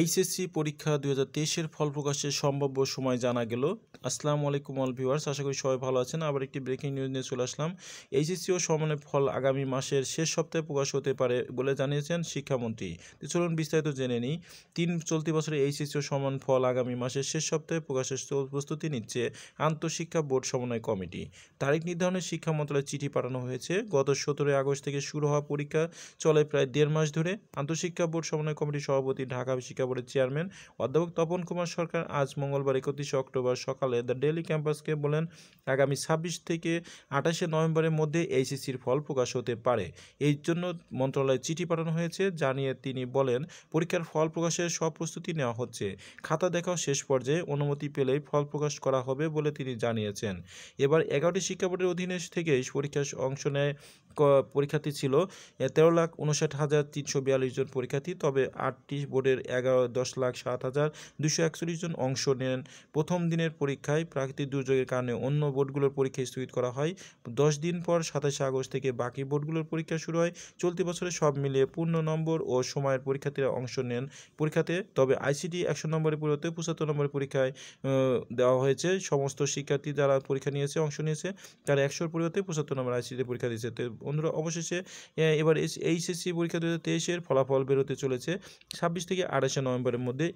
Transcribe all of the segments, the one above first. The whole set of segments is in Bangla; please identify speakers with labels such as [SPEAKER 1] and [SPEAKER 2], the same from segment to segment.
[SPEAKER 1] এইচএসসি পরীক্ষা দু হাজার ফল প্রকাশের সম্ভাব্য সময় জানা গেল আসসালামু আলাইকুম অল ভিউয়ার্স আশা করি সবাই ভালো আছেন আবার একটি ব্রেকিং নিউজ নিয়ে চলে আসলাম এইচএসসি ও সমানের ফল আগামী মাসের শেষ সপ্তাহে প্রকাশ হতে পারে বলে জানিয়েছেন শিক্ষামন্ত্রী চলুন বিস্তারিত জেনে নিই তিন চলতি বছরে এইচএসসি ও সমান ফল আগামী মাসের শেষ সপ্তাহে প্রকাশের প্রস্তুতি নিচ্ছে আন্তঃশিক্ষা বোর্ড সমন্বয় কমিটি তারিখ নির্ধারণে শিক্ষা মন্ত্রণালয়ে চিঠি পাঠানো হয়েছে গত সতেরোই আগস্ট থেকে শুরু হওয়া পরীক্ষা চলে প্রায় দেড় মাস ধরে আন্তঃশিক্ষা বোর্ড সমন্বয় কমিটির সভাপতি ঢাকা শিক্ষা বোর্ডের চেয়ারম্যান অধ্যাপক তপন কুমার সরকার আজ মঙ্গলবার একত্রিশে অক্টোবর সকালে দ্য ডেলি ক্যাম্পাসকে বলেন আগামী ছাব্বিশ থেকে আঠাশে নভেম্বরের মধ্যে এইচএসির ফল প্রকাশ হতে পারে এই জন্য মন্ত্রণালয়ে চিঠি পাঠানো হয়েছে জানিয়ে তিনি বলেন পরীক্ষার ফল প্রকাশের সব প্রস্তুতি নেওয়া হচ্ছে খাতা দেখাও শেষ পর্যায়ে অনুমতি পেলেই ফল প্রকাশ করা হবে বলে তিনি জানিয়েছেন এবার এগারোটি শিক্ষা বোর্ডের অধীনে থেকে পরীক্ষার অংশ নেয় পরীক্ষার্থী ছিল তেরো লাখ উনষাট হাজার তিনশো বিয়াল্লিশ জন পরীক্ষার্থী তবে আটটি বোর্ডের এক এগারো দশ লাখ সাত হাজার দুশো একচল্লিশ জন অংশ নেন প্রথম দিনের পরীক্ষায় প্রাকৃতিক দুর্যোগের কারণে অন্য বোর্ডগুলোর পরীক্ষা স্থগিত করা হয় দশ দিন পর সাতাশে আগস্ট থেকে বাকি বোর্ডগুলোর পরীক্ষা শুরু হয় চলতি বছরে সব মিলিয়ে পূর্ণ নম্বর ও সময়ের পরীক্ষার্থীরা অংশ নেন পরীক্ষাতে তবে আইসিটি একশো নম্বরের পরিবর্তে পঁচাত্তর নম্বরের পরীক্ষায় দেওয়া হয়েছে সমস্ত শিক্ষার্থী যারা পরীক্ষা নিয়েছে অংশ নিয়েছে তারা একশোর পরিবর্তে পঁচাত্তর নম্বর আইসিটি পরীক্ষা দিয়েছে তো বন্ধুরা অবশেষে এবার এইচএসসি পরীক্ষা দু ফলাফল বেরোতে চলেছে ছাব্বিশ থেকে আঠাশ আঠাশে নভেম্বরের মধ্যে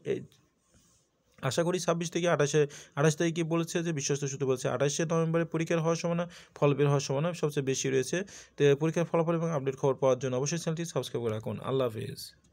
[SPEAKER 1] আশা করি ছাব্বিশ থেকে আঠাশে আঠাশ তারিখে বলেছে যে বিশ্বস্ত সূত্র বলছে আঠাশে নভেম্বরে পরীক্ষার হওয়ার সম্ভাবনা ফল বের হওয়ার সম্ভাবনা সবচেয়ে বেশি রয়েছে তো পরীক্ষার ফলাফল এবং আপডেট খবর পাওয়ার জন্য অবশ্যই চ্যানেলটি সাবস্ক্রাইব রাখুন আল্লাহ হাফিজ